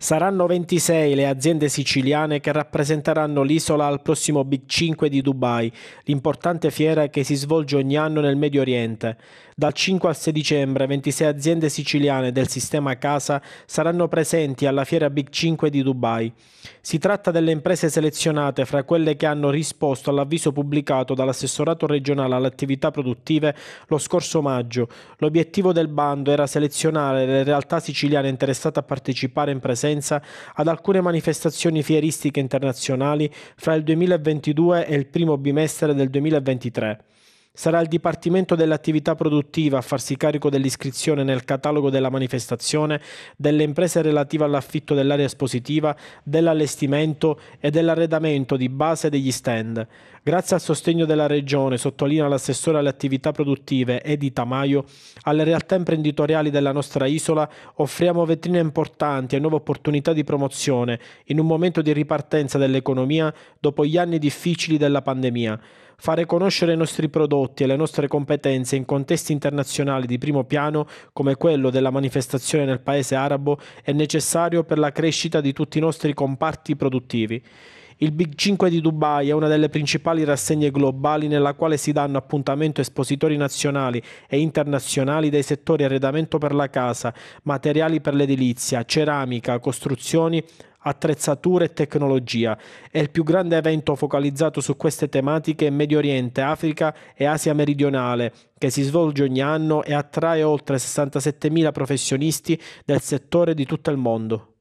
Saranno 26 le aziende siciliane che rappresenteranno l'isola al prossimo Big 5 di Dubai, l'importante fiera che si svolge ogni anno nel Medio Oriente. Dal 5 al 6 dicembre 26 aziende siciliane del sistema casa saranno presenti alla fiera Big 5 di Dubai. Si tratta delle imprese selezionate fra quelle che hanno risposto all'avviso pubblicato dall'assessorato regionale alle attività produttive lo scorso maggio. L'obiettivo del bando era selezionare le realtà siciliane interessate a partecipare in presenza presenza ad alcune manifestazioni fieristiche internazionali fra il 2022 e il primo bimestre del 2023. Sarà il Dipartimento dell'attività produttiva a farsi carico dell'iscrizione nel catalogo della manifestazione delle imprese relative all'affitto dell'area espositiva, dell'allestimento e dell'arredamento di base degli stand. Grazie al sostegno della Regione, sottolinea l'assessore alle attività produttive Edi Tamaio, alle realtà imprenditoriali della nostra isola offriamo vetrine importanti e nuove opportunità di promozione in un momento di ripartenza dell'economia dopo gli anni difficili della pandemia fare conoscere i nostri prodotti e le nostre competenze in contesti internazionali di primo piano come quello della manifestazione nel paese arabo è necessario per la crescita di tutti i nostri comparti produttivi. Il Big 5 di Dubai è una delle principali rassegne globali nella quale si danno appuntamento espositori nazionali e internazionali dei settori arredamento per la casa, materiali per l'edilizia, ceramica, costruzioni, attrezzature e tecnologia. È il più grande evento focalizzato su queste tematiche in Medio Oriente, Africa e Asia meridionale, che si svolge ogni anno e attrae oltre 67.000 professionisti del settore di tutto il mondo.